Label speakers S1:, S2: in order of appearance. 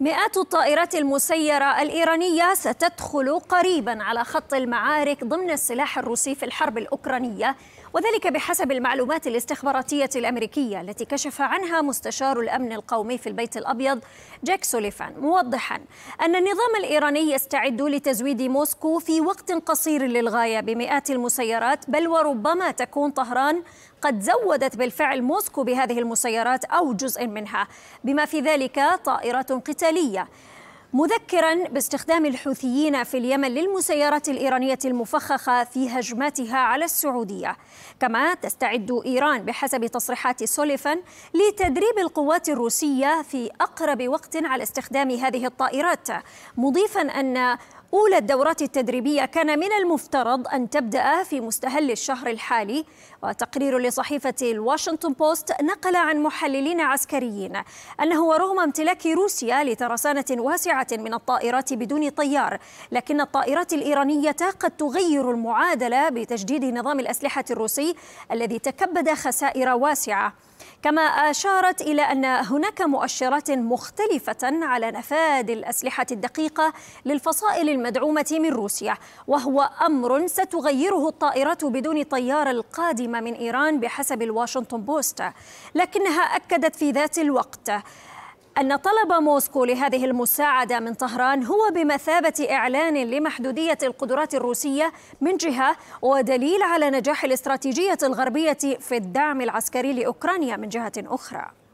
S1: مئات الطائرات المسيرة الإيرانية ستدخل قريبا على خط المعارك ضمن السلاح الروسي في الحرب الأوكرانية وذلك بحسب المعلومات الاستخباراتية الأمريكية التي كشف عنها مستشار الأمن القومي في البيت الأبيض جاك سوليفان موضحا أن النظام الإيراني يستعد لتزويد موسكو في وقت قصير للغاية بمئات المسيرات بل وربما تكون طهران قد زودت بالفعل موسكو بهذه المسيرات أو جزء منها بما في ذلك طائرات قتالية الجبلية مذكرا باستخدام الحوثيين في اليمن للمسيرات الإيرانية المفخخة في هجماتها على السعودية كما تستعد إيران بحسب تصريحات سوليفان لتدريب القوات الروسية في أقرب وقت على استخدام هذه الطائرات مضيفا أن أولى الدورات التدريبية كان من المفترض أن تبدأ في مستهل الشهر الحالي وتقرير لصحيفة الواشنطن بوست نقل عن محللين عسكريين أنه ورغم امتلاك روسيا لترسانة واسعة من الطائرات بدون طيار لكن الطائرات الإيرانية قد تغير المعادلة بتجديد نظام الأسلحة الروسي الذي تكبد خسائر واسعة كما أشارت إلى أن هناك مؤشرات مختلفة على نفاذ الأسلحة الدقيقة للفصائل المدعومة من روسيا وهو أمر ستغيره الطائرات بدون طيار القادمة من إيران بحسب الواشنطن بوست لكنها أكدت في ذات الوقت أن طلب موسكو لهذه المساعدة من طهران هو بمثابة إعلان لمحدودية القدرات الروسية من جهة ودليل على نجاح الاستراتيجية الغربية في الدعم العسكري لأوكرانيا من جهة أخرى